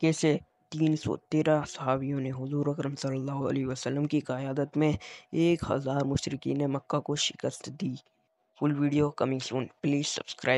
कैसे तीन सौ तेरह सहाबियों ने हजूर अक्रम सल्लल्लाहु अलैहि वसल्लम की क़्यादत में एक हज़ार ने मक्का को शिकस्त दी full video coming soon please subscribe